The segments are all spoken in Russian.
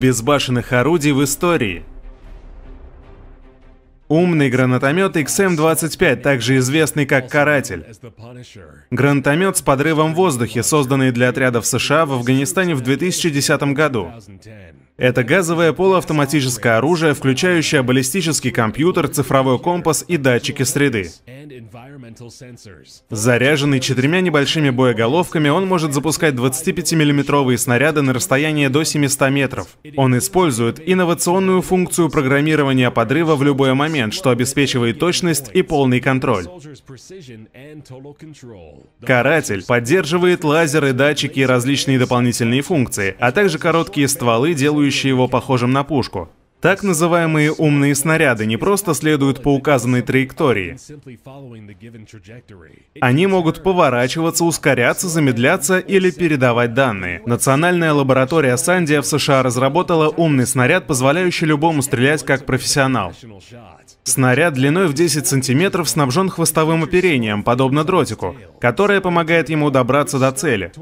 безбашенных орудий в истории. Умный гранатомет XM-25, эм также известный как «Каратель». Гранатомет с подрывом в воздухе, созданный для отрядов США в Афганистане в 2010 году. Это газовое полуавтоматическое оружие, включающее баллистический компьютер, цифровой компас и датчики среды. Заряженный четырьмя небольшими боеголовками, он может запускать 25-миллиметровые снаряды на расстояние до 700 метров. Он использует инновационную функцию программирования подрыва в любой момент, что обеспечивает точность и полный контроль. Каратель поддерживает лазеры, датчики и различные дополнительные функции, а также короткие стволы, делающие его похожим на пушку. Так называемые умные снаряды не просто следуют по указанной траектории. Они могут поворачиваться, ускоряться, замедляться или передавать данные. Национальная лаборатория Сандия в США разработала умный снаряд, позволяющий любому стрелять как профессионал. Снаряд длиной в 10 сантиметров снабжен хвостовым оперением, подобно дротику, которое помогает ему добраться до цели.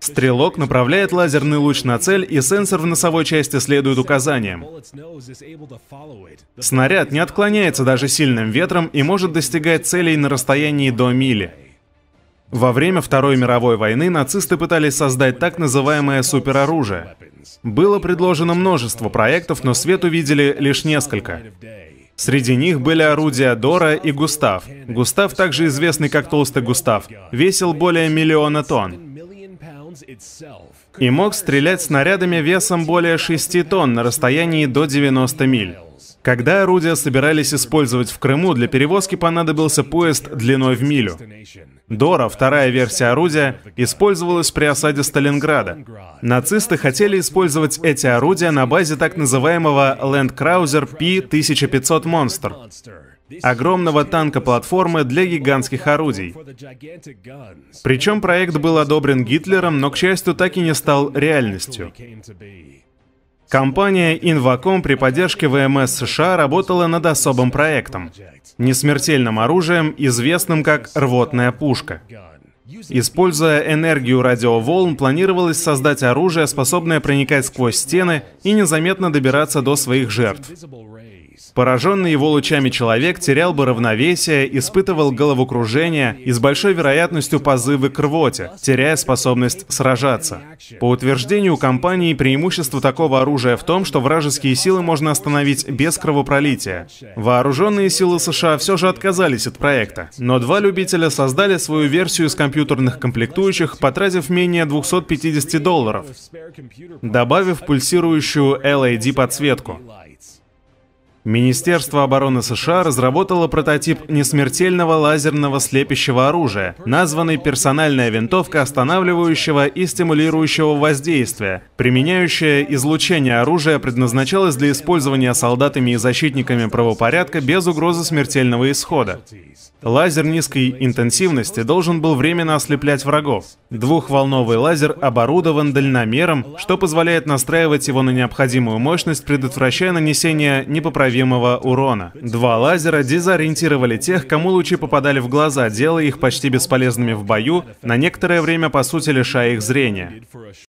Стрелок направляет лазерный луч на цель, и сенсор в носовой части следует указанию зданием. Снаряд не отклоняется даже сильным ветром и может достигать целей на расстоянии до мили. Во время Второй мировой войны нацисты пытались создать так называемое супероружие. Было предложено множество проектов, но свет увидели лишь несколько. Среди них были орудия Дора и Густав. Густав, также известный как Толстый Густав, весил более миллиона тонн и мог стрелять снарядами весом более 6 тонн на расстоянии до 90 миль. Когда орудия собирались использовать в Крыму, для перевозки понадобился поезд длиной в милю. Дора, вторая версия орудия, использовалась при осаде Сталинграда. Нацисты хотели использовать эти орудия на базе так называемого Landkrauser P-1500 Monster, огромного танка-платформы для гигантских орудий. Причем проект был одобрен Гитлером, но, к счастью, так и не стал реальностью. Компания Invacom при поддержке ВМС США работала над особым проектом — несмертельным оружием, известным как «рвотная пушка». Используя энергию радиоволн, планировалось создать оружие, способное проникать сквозь стены и незаметно добираться до своих жертв. Пораженный его лучами человек терял бы равновесие, испытывал головокружение и с большой вероятностью позывы к рвоте, теряя способность сражаться. По утверждению компании, преимущество такого оружия в том, что вражеские силы можно остановить без кровопролития. Вооруженные силы США все же отказались от проекта, но два любителя создали свою версию с компьютером компьютерных комплектующих, потратив менее 250 долларов, добавив пульсирующую LED-подсветку. Министерство обороны США разработало прототип несмертельного лазерного слепящего оружия, названный персональная винтовка останавливающего и стимулирующего воздействия. Применяющее излучение оружия предназначалось для использования солдатами и защитниками правопорядка без угрозы смертельного исхода. Лазер низкой интенсивности должен был временно ослеплять врагов. Двухволновый лазер оборудован дальномером, что позволяет настраивать его на необходимую мощность, предотвращая нанесение непоправимых непоправимого урона. Два лазера дезориентировали тех, кому лучи попадали в глаза, делая их почти бесполезными в бою, на некоторое время по сути лишая их зрения.